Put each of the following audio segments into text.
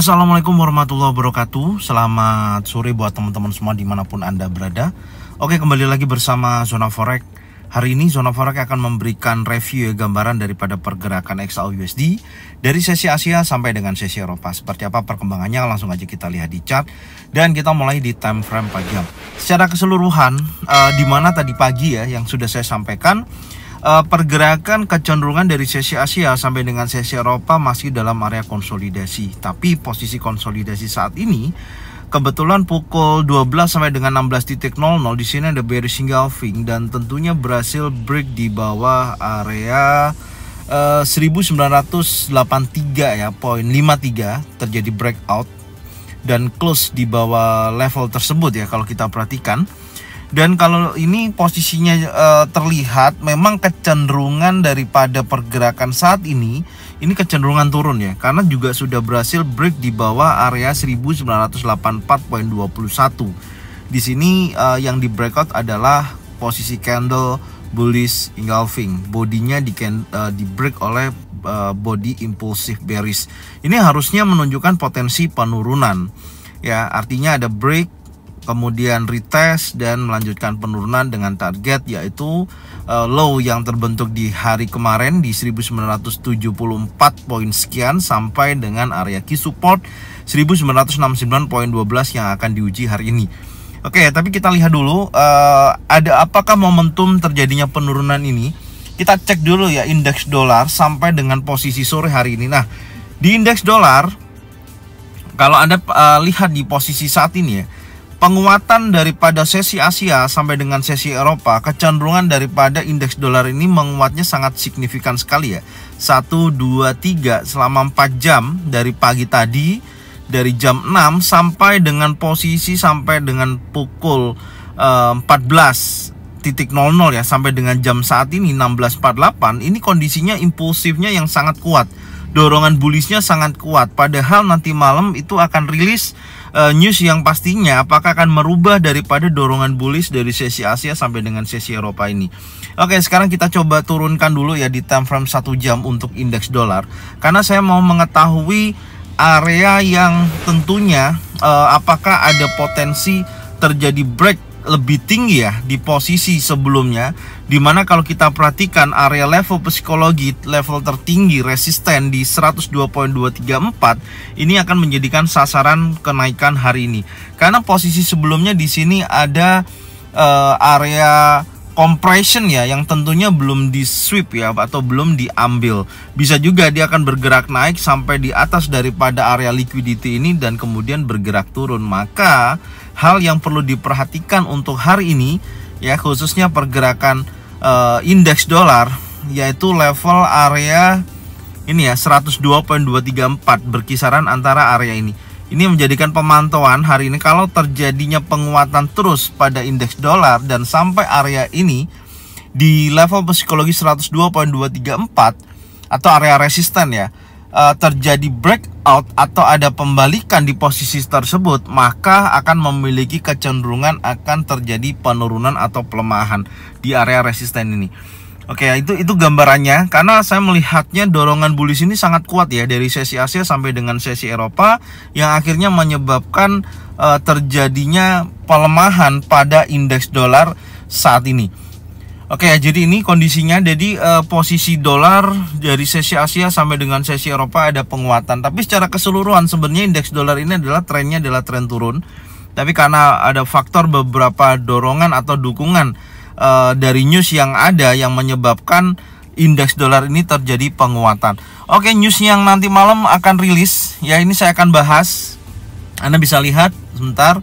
Assalamualaikum warahmatullahi wabarakatuh Selamat sore buat teman-teman semua dimanapun Anda berada Oke kembali lagi bersama Zona Forex Hari ini Zona Forex akan memberikan review ya, gambaran daripada pergerakan XAUUSD Dari sesi Asia sampai dengan sesi Eropa Seperti apa perkembangannya langsung aja kita lihat di chart Dan kita mulai di time frame pagi Secara keseluruhan uh, eh, dimana tadi pagi ya yang sudah saya sampaikan uh, pergerakan kecenderungan dari sesi Asia sampai dengan sesi Eropa masih dalam area konsolidasi. Tapi posisi konsolidasi saat ini kebetulan pukul 12 sampai dengan 16.00 di sini ada bearish engulfing dan tentunya berhasil break di bawah area uh, eh, 1983 ya poin 53 terjadi breakout dan close di bawah level tersebut ya kalau kita perhatikan dan kalau ini posisinya e, terlihat memang kecenderungan daripada pergerakan saat ini ini kecenderungan turun ya karena juga sudah berhasil break di bawah area 1984.21 di sini e, yang di breakout adalah posisi candle bullish engulfing bodinya di e, di break oleh e, body impulsif bearish ini harusnya menunjukkan potensi penurunan ya artinya ada break kemudian retest dan melanjutkan penurunan dengan target yaitu eh, low yang terbentuk di hari kemarin di 1974 poin sekian sampai dengan area key support 1969.12 yang akan diuji hari ini. Oke, okay, tapi kita lihat dulu uh, ada apakah momentum terjadinya penurunan ini. Kita cek dulu ya indeks dolar sampai dengan posisi sore hari ini. Nah, di indeks dolar kalau Anda uh, lihat di posisi saat ini ya Penguatan daripada sesi Asia sampai dengan sesi Eropa, kecenderungan daripada indeks dolar ini menguatnya sangat signifikan sekali ya. 1, 2, 3 selama 4 jam dari pagi tadi, dari jam 6 sampai dengan posisi sampai dengan pukul eh, 14.00 ya sampai dengan jam saat ini 16.48 ini kondisinya impulsifnya yang sangat kuat. Dorongan bullishnya sangat kuat padahal nanti malam itu akan rilis uh, news yang pastinya apakah akan merubah daripada dorongan bullish dari sesi Asia sampai dengan sesi Eropa ini. Oke, sekarang kita coba turunkan dulu ya di time frame 1 jam untuk indeks dolar karena saya mau mengetahui area yang tentunya uh, apakah ada potensi terjadi break lebih tinggi ya di posisi sebelumnya dimana kalau kita perhatikan area level psikologi level tertinggi resisten di 102.234 ini akan menjadikan sasaran kenaikan hari ini karena posisi sebelumnya di sini ada uh, area compression ya yang tentunya belum di sweep ya atau belum diambil bisa juga dia akan bergerak naik sampai di atas daripada area liquidity ini dan kemudian bergerak turun maka hal yang perlu diperhatikan untuk hari ini ya khususnya pergerakan uh, indeks dolar yaitu level area ini ya 102.234 berkisaran antara area ini. Ini menjadikan pemantauan hari ini kalau terjadinya penguatan terus pada indeks dolar dan sampai area ini di level psikologi 102.234 atau area resisten ya uh, terjadi breakout atau ada pembalikan di posisi tersebut, maka akan memiliki kecenderungan akan terjadi penurunan atau pelemahan di area resisten ini. Oke, ya, itu itu gambarannya karena saya melihatnya dorongan bullish ini sangat kuat ya dari sesi Asia sampai dengan sesi Eropa yang akhirnya menyebabkan uh, terjadinya pelemahan pada indeks dolar saat ini. Oke, okay, jadi ini kondisinya jadi uh, posisi dolar dari sesi Asia sampai dengan sesi Eropa ada penguatan. Tapi secara keseluruhan sebenarnya indeks dolar ini adalah trennya adalah tren turun. Tapi karena ada faktor beberapa dorongan atau dukungan uh, dari news yang ada yang menyebabkan indeks dolar ini terjadi penguatan. Oke, okay, news yang nanti malam akan rilis ya ini saya akan bahas. Anda bisa lihat sebentar.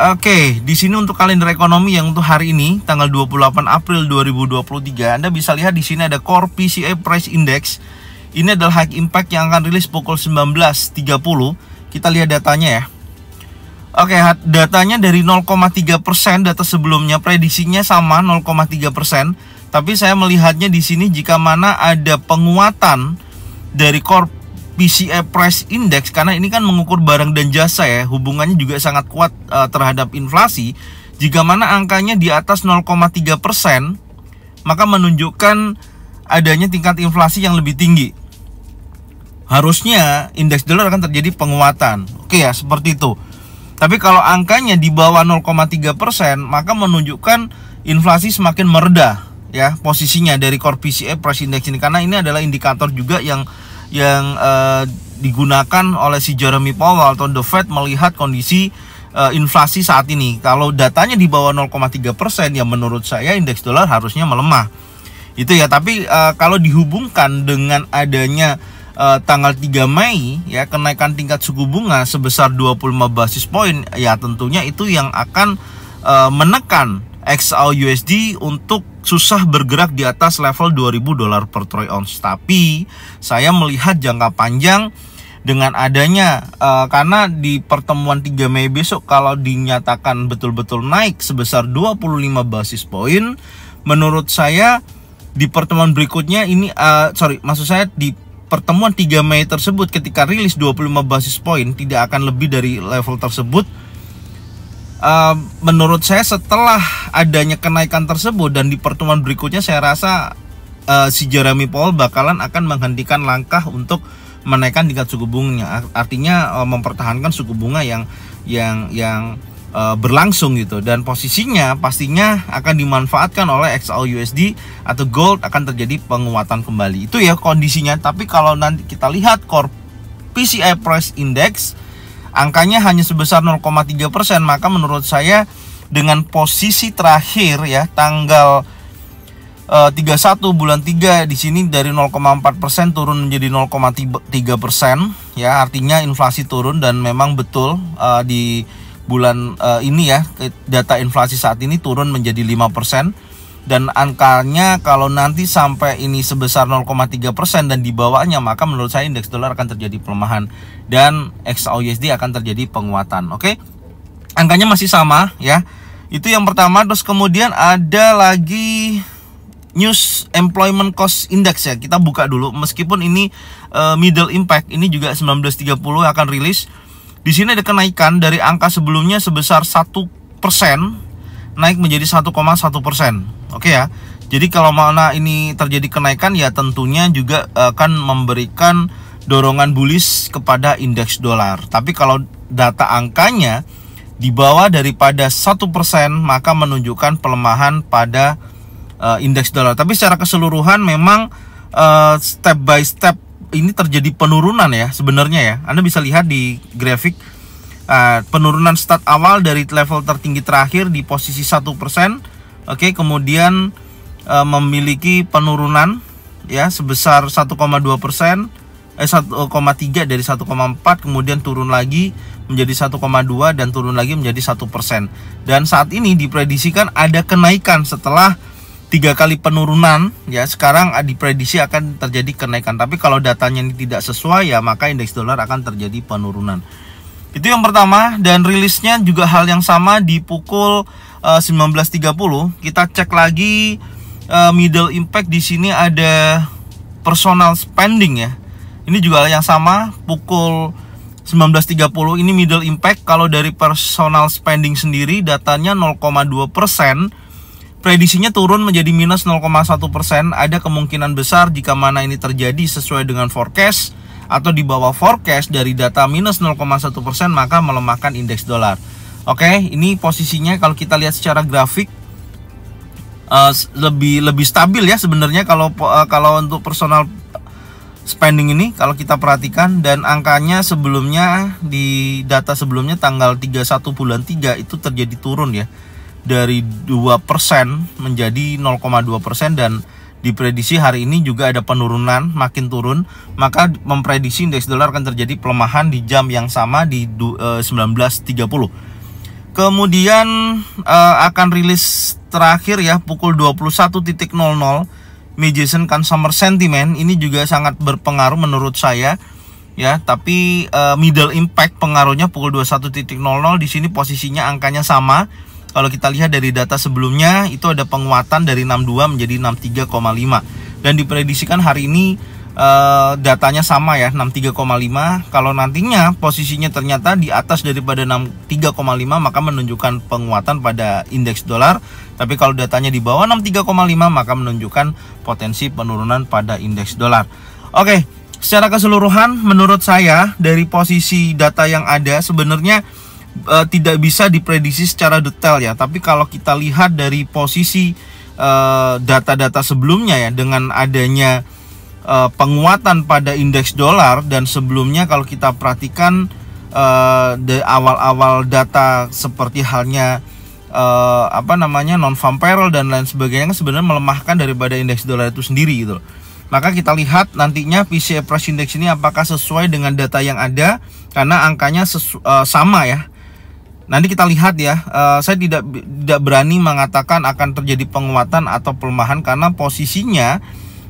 Oke, di sini untuk kalender ekonomi yang untuk hari ini tanggal 28 April 2023, Anda bisa lihat di sini ada Core PCE Price Index. Ini adalah high impact yang akan rilis pukul 19.30. Kita lihat datanya ya. Oke, datanya dari 0,3% data sebelumnya, prediksinya sama 0,3%. Tapi saya melihatnya di sini jika mana ada penguatan dari core PCE Price Index karena ini kan mengukur barang dan jasa ya hubungannya juga sangat kuat uh, terhadap inflasi jika mana angkanya di atas 0,3 persen maka menunjukkan adanya tingkat inflasi yang lebih tinggi harusnya indeks dolar akan terjadi penguatan oke ya seperti itu tapi kalau angkanya di bawah 0,3 persen maka menunjukkan inflasi semakin meredah ya posisinya dari core PCE price index ini karena ini adalah indikator juga yang yang uh, digunakan oleh si Jeremy Powell atau The Fed melihat kondisi uh, inflasi saat ini. Kalau datanya di bawah 0,3 persen, ya menurut saya indeks dolar harusnya melemah. Itu ya. Tapi uh, kalau dihubungkan dengan adanya uh, tanggal 3 Mei ya kenaikan tingkat suku bunga sebesar 25 basis poin, ya tentunya itu yang akan uh, menekan XAU USD untuk susah bergerak di atas level 2000 dolar per troy ounce. Tapi saya melihat jangka panjang dengan adanya uh, karena di pertemuan 3 Mei besok kalau dinyatakan betul-betul naik sebesar 25 basis point menurut saya di pertemuan berikutnya ini uh, sorry maksud saya di pertemuan 3 Mei tersebut ketika rilis 25 basis point tidak akan lebih dari level tersebut Eh, menurut saya setelah adanya kenaikan tersebut dan di pertemuan berikutnya saya rasa uh, si Jeremy Powell bakalan akan menghentikan langkah untuk menaikkan tingkat suku bunganya artinya uh, mempertahankan suku bunga yang yang yang berlangsung gitu dan posisinya pastinya akan dimanfaatkan oleh XAUUSD atau gold akan terjadi penguatan kembali itu ya kondisinya tapi kalau nanti kita lihat core PCI price index angkanya hanya sebesar 0,3 persen maka menurut saya dengan posisi terakhir ya tanggal e, eh, 31 bulan 3 di sini dari 0,4 persen turun menjadi 0,3 persen ya artinya inflasi turun dan memang betul e, di bulan e, ini ya data inflasi saat ini turun menjadi 5 persen dan angkanya kalau nanti sampai ini sebesar 0,3% dan di bawahnya maka menurut saya indeks dolar akan terjadi pelemahan dan XAUUSD akan terjadi penguatan oke okay? angkanya masih sama ya itu yang pertama terus kemudian ada lagi news employment cost index ya kita buka dulu meskipun ini uh, middle impact ini juga 1930 akan rilis di sini ada kenaikan dari angka sebelumnya sebesar 1% naik menjadi 1,1 persen oke okay ya jadi kalau mana ini terjadi kenaikan ya tentunya juga akan memberikan dorongan bullish kepada indeks dolar. Tapi kalau data angkanya di bawah daripada satu persen maka menunjukkan pelemahan pada uh, indeks dolar. Tapi secara keseluruhan memang uh, step by step ini terjadi penurunan ya sebenarnya ya. Anda bisa lihat di grafik uh, penurunan start awal dari level tertinggi terakhir di posisi satu persen Oke, kemudian e, memiliki penurunan ya sebesar 1,2 persen, eh 1,3 dari 1,4, kemudian turun lagi menjadi 1,2 dan turun lagi menjadi 1 persen. Dan saat ini diprediksikan ada kenaikan setelah tiga kali penurunan ya sekarang ah, diprediksi akan terjadi kenaikan tapi kalau datanya ini tidak sesuai ya maka indeks dolar akan terjadi penurunan itu yang pertama dan rilisnya juga hal yang sama di pukul 1930 eh, kita cek lagi uh, middle impact di sini ada personal spending ya ini juga yang sama pukul 1930 ini middle impact kalau dari personal spending sendiri datanya 0,2 persen Prediksinya turun menjadi minus 0,1 persen. Ada kemungkinan besar jika mana ini terjadi sesuai dengan forecast atau di bawah forecast dari data minus 0,1 persen maka melemahkan indeks dolar. Oke, okay, ini posisinya kalau kita lihat secara grafik uh, lebih lebih stabil ya sebenarnya kalau uh, kalau untuk personal spending ini kalau kita perhatikan dan angkanya sebelumnya di data sebelumnya tanggal 31 bulan 3 itu terjadi turun ya dari 2% menjadi 0,2% dan diprediksi hari ini juga ada penurunan makin turun maka memprediksi indeks dolar akan terjadi pelemahan di jam yang sama di 19.30 eh, Kemudian uh, akan rilis terakhir ya pukul 21.00 Magician Consumer Sentiment ini juga sangat berpengaruh menurut saya ya, tapi uh, middle impact pengaruhnya pukul 21.00 di sini posisinya angkanya sama. Kalau kita lihat dari data sebelumnya itu ada penguatan dari 62 menjadi 63,5 dan diprediksikan hari ini Eh, datanya sama ya 63,5 kalau nantinya posisinya ternyata di atas daripada 63,5 maka menunjukkan penguatan pada indeks dolar tapi kalau datanya di bawah 63,5 maka menunjukkan potensi penurunan pada indeks dolar oke secara keseluruhan menurut saya dari posisi data yang ada sebenarnya e, tidak bisa diprediksi secara detail ya tapi kalau kita lihat dari posisi eh, data-data data -data sebelumnya ya dengan adanya Eh, penguatan pada indeks dolar dan sebelumnya kalau kita perhatikan uh, awal-awal data seperti halnya uh, apa namanya non farm payroll dan lain sebagainya kan sebenarnya melemahkan daripada indeks dolar itu sendiri gitu loh. Maka kita lihat nantinya PCE Price Index ini apakah sesuai dengan data yang ada karena angkanya sesu, uh, sama ya. Nanti kita lihat ya. Uh, saya tidak tidak berani mengatakan akan terjadi penguatan atau pelemahan karena posisinya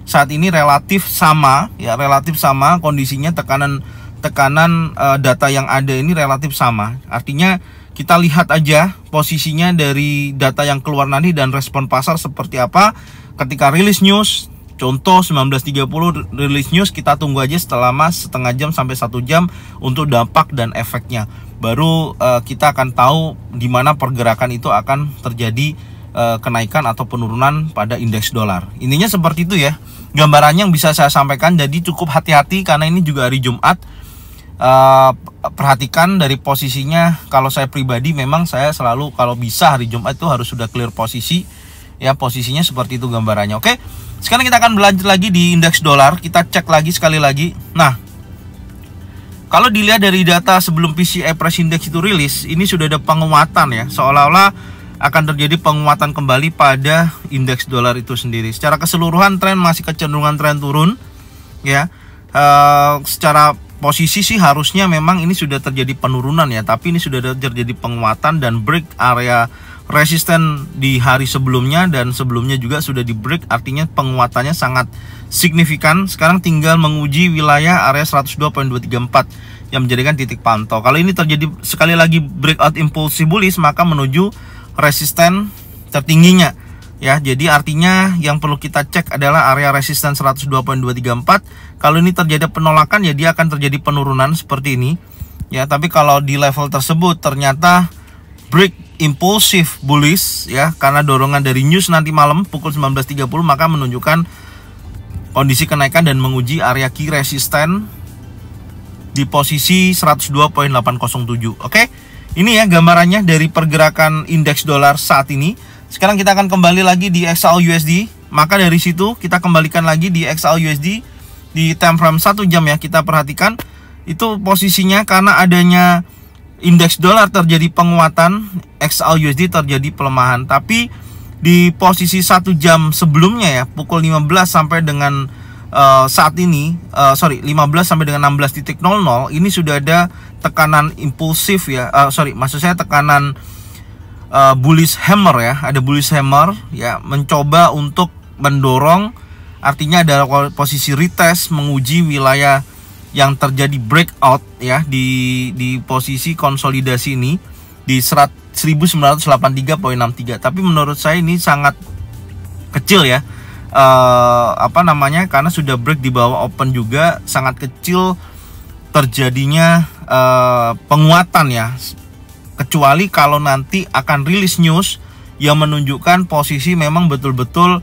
saat ini relatif sama ya relatif sama kondisinya tekanan tekanan e, data yang ada ini relatif sama artinya kita lihat aja posisinya dari data yang keluar nanti dan respon pasar seperti apa ketika rilis news contoh 19.30 rilis news kita tunggu aja setelah mas setengah jam sampai satu jam untuk dampak dan efeknya baru e, kita akan tahu di mana pergerakan itu akan terjadi Eh, kenaikan atau penurunan pada indeks dolar. Intinya seperti itu ya. Gambarannya yang bisa saya sampaikan jadi cukup hati-hati karena ini juga hari Jumat. Eh, perhatikan dari posisinya kalau saya pribadi memang saya selalu kalau bisa hari Jumat itu harus sudah clear posisi ya posisinya seperti itu gambarannya. Oke. Sekarang kita akan berlanjut lagi di indeks dolar, kita cek lagi sekali lagi. Nah, kalau dilihat dari data sebelum PCI e Price Index itu rilis, ini sudah ada penguatan ya, seolah-olah akan terjadi penguatan kembali pada indeks dolar itu sendiri. Secara keseluruhan tren masih kecenderungan tren turun ya. Uh, secara posisi sih harusnya memang ini sudah terjadi penurunan ya, tapi ini sudah terjadi penguatan dan break area resisten di hari sebelumnya dan sebelumnya juga sudah di break artinya penguatannya sangat signifikan. Sekarang tinggal menguji wilayah area 102.234 yang menjadikan titik pantau. Kalau ini terjadi sekali lagi breakout impulsif bullish maka menuju resisten tertingginya ya jadi artinya yang perlu kita cek adalah area resisten 102.234 kalau ini terjadi penolakan ya dia akan terjadi penurunan seperti ini ya tapi kalau di level tersebut ternyata break impulsif bullish ya karena dorongan dari news nanti malam pukul 19.30 maka menunjukkan kondisi kenaikan dan menguji area key resisten di posisi 102.807 oke okay? Ini ya gambarannya dari pergerakan indeks dolar saat ini. Sekarang kita akan kembali lagi di XAU USD. Maka dari situ kita kembalikan lagi di XAU USD di time frame 1 jam ya kita perhatikan itu posisinya karena adanya indeks dolar terjadi penguatan, XAU USD terjadi pelemahan. Tapi di posisi satu jam sebelumnya ya pukul 15 sampai dengan Eh, saat ini uh, sorry 15 sampai dengan 16 titik 00 ini sudah ada tekanan impulsif ya uh, sorry maksud saya tekanan uh, bullish hammer ya ada bullish hammer ya mencoba untuk mendorong artinya ada posisi retest menguji wilayah yang terjadi breakout ya di di posisi konsolidasi ini di 1983.63 tapi menurut saya ini sangat kecil ya uh, apa namanya karena sudah break di bawah open juga sangat kecil terjadinya uh, penguatan ya kecuali kalau nanti akan rilis news yang menunjukkan posisi memang betul-betul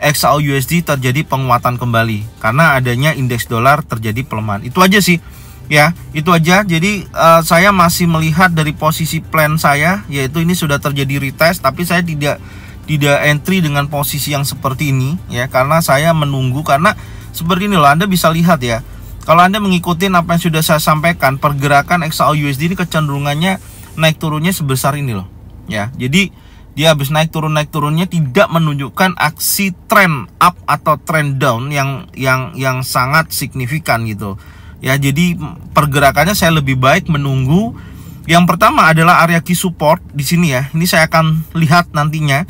XAU USD terjadi penguatan kembali karena adanya indeks dolar terjadi pelemahan. Itu aja sih. Ya, itu aja. Jadi uh, saya masih melihat dari posisi plan saya yaitu ini sudah terjadi retest tapi saya tidak tidak entry dengan posisi yang seperti ini ya karena saya menunggu karena seperti ini loh Anda bisa lihat ya kalau Anda mengikuti apa yang sudah saya sampaikan pergerakan XAU USD ini kecenderungannya naik turunnya sebesar ini loh ya jadi dia habis naik turun naik turunnya tidak menunjukkan aksi trend up atau trend down yang yang yang sangat signifikan gitu ya jadi pergerakannya saya lebih baik menunggu yang pertama adalah area key support di sini ya ini saya akan lihat nantinya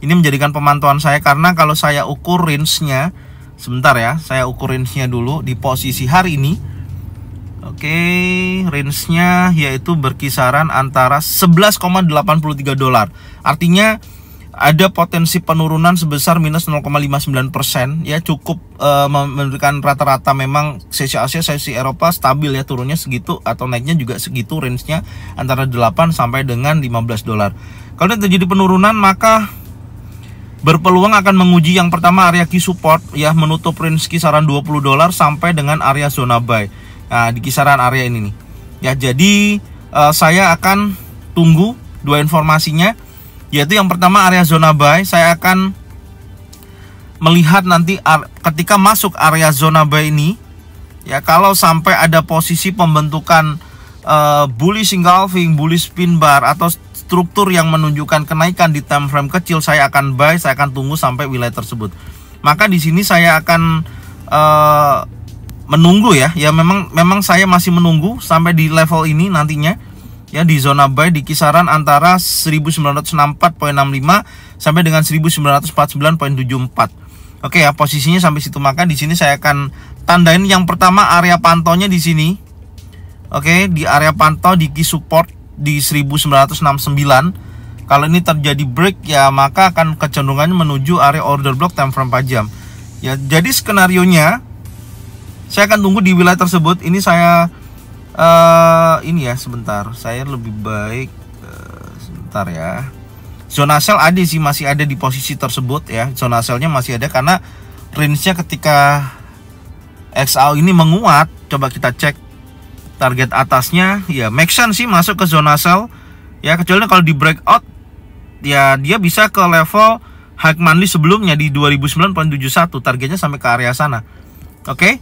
ini menjadikan pemantauan saya karena kalau saya ukur range-nya sebentar ya, saya ukur range-nya dulu di posisi hari ini. Oke, okay, range-nya yaitu berkisaran antara 11,83 dolar. Artinya ada potensi penurunan sebesar minus 0,59% ya cukup uh, memberikan rata-rata memang sesi Asia sesi Eropa stabil ya turunnya segitu atau naiknya juga segitu range-nya antara 8 sampai dengan 15 dolar. Kalau terjadi penurunan maka berpeluang akan menguji yang pertama area key support ya menutup range kisaran 20 dolar sampai dengan area zona buy. Nah, di kisaran area ini nih. Ya, jadi uh, saya akan tunggu dua informasinya yaitu yang pertama area zona buy, saya akan melihat nanti ketika masuk area zona buy ini ya kalau sampai ada posisi pembentukan uh, eh, bullish engulfing, bullish pin bar atau struktur yang menunjukkan kenaikan di time frame kecil saya akan buy saya akan tunggu sampai wilayah tersebut maka di sini saya akan uh, menunggu ya ya memang memang saya masih menunggu sampai di level ini nantinya ya di zona buy di kisaran antara 1964.65 sampai dengan 1949.74 Oke ya posisinya sampai situ maka di sini saya akan tandain yang pertama area pantonya di sini. Oke, di area pantau di key support di 1969 kalau ini terjadi break ya maka akan kecenderungannya menuju area order block time frame 4 jam ya jadi skenario nya saya akan tunggu di wilayah tersebut ini saya uh, ini ya sebentar saya lebih baik uh, sebentar ya zona sell ada sih masih ada di posisi tersebut ya zona selnya masih ada karena range nya ketika xau ini menguat coba kita cek target atasnya ya make sense sih masuk ke zona sell ya kecuali kalau di breakout ya dia bisa ke level high monthly sebelumnya di 2009.71 targetnya sampai ke area sana oke okay?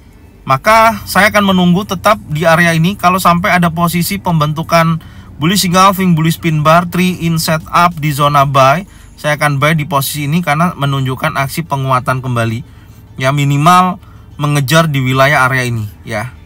maka saya akan menunggu tetap di area ini kalau sampai ada posisi pembentukan bullish engulfing bullish pin bar 3 in setup di zona buy saya akan buy di posisi ini karena menunjukkan aksi penguatan kembali ya minimal mengejar di wilayah area ini ya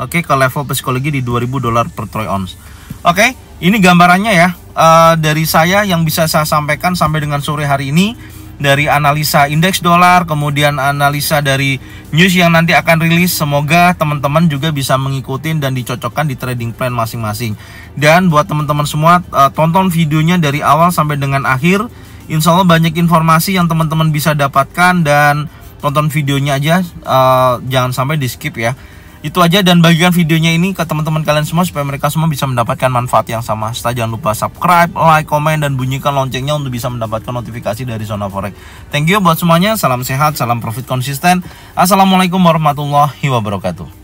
Oke, okay, ke level psikologi di 2000 dolar per troy ounce. Oke, okay, ini gambarannya ya. Uh, dari saya yang bisa saya sampaikan sampai dengan sore hari ini dari analisa indeks dolar, kemudian analisa dari news yang nanti akan rilis. Semoga teman-teman juga bisa mengikuti dan dicocokkan di trading plan masing-masing. Dan buat teman-teman semua, eh, tonton videonya dari awal sampai dengan akhir. Insya Allah banyak informasi yang teman-teman bisa dapatkan dan tonton videonya aja, eh, jangan sampai di skip ya itu aja dan bagikan videonya ini ke teman-teman kalian semua supaya mereka semua bisa mendapatkan manfaat yang sama. Serta jangan lupa subscribe, like, komen dan bunyikan loncengnya untuk bisa mendapatkan notifikasi dari Zona Forex. Thank you buat semuanya. Salam sehat, salam profit konsisten. Assalamualaikum warahmatullahi wabarakatuh.